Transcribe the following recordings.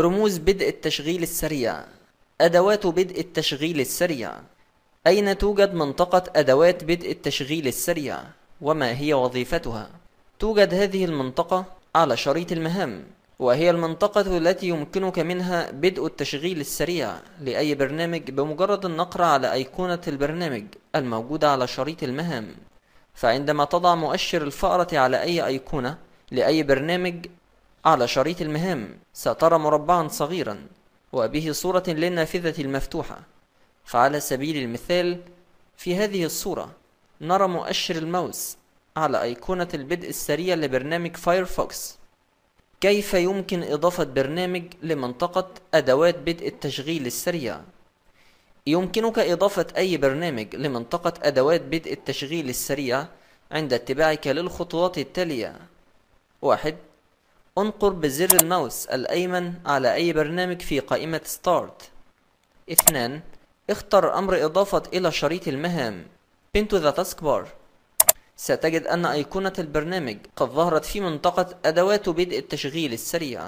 رموز بدء التشغيل السريع أدوات بدء التشغيل السريع أين توجد منطقة أدوات بدء التشغيل السريع؟ وما هي وظيفتها؟ توجد هذه المنطقة على شريط المهام وهي المنطقة التي يمكنك منها بدء التشغيل السريع لأي برنامج بمجرد النقر على أيقونة البرنامج الموجودة على شريط المهام فعندما تضع مؤشر الفأرة على أي أيقونة لأي برنامج على شريط المهام سترى مربعا صغيرا وبه صورة للنافذة المفتوحة فعلى سبيل المثال في هذه الصورة نرى مؤشر الماوس على أيقونة البدء السريع لبرنامج فايرفوكس كيف يمكن إضافة برنامج لمنطقة أدوات بدء التشغيل السريع؟ يمكنك إضافة أي برنامج لمنطقة أدوات بدء التشغيل السريع عند اتباعك للخطوات التالية: واحد انقر بزر الماوس الأيمن على أي برنامج في قائمة ستارت. 2. اختر أمر إضافة إلى شريط المهام Pin to the task bar. ستجد أن أيقونة البرنامج قد ظهرت في منطقة أدوات بدء التشغيل السريع.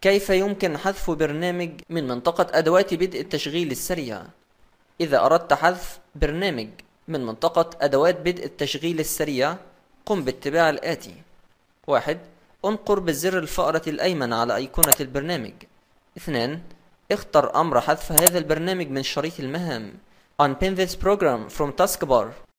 كيف يمكن حذف برنامج من منطقة أدوات بدء التشغيل السريع؟ إذا أردت حذف برنامج من منطقة أدوات بدء التشغيل السريع قم باتباع الآتي: 1. انقر بالزر الفأرة الأيمن على أيقونة البرنامج. 2. اختر أمر حذف هذا البرنامج من شريط المهام. Unpin this program from taskbar.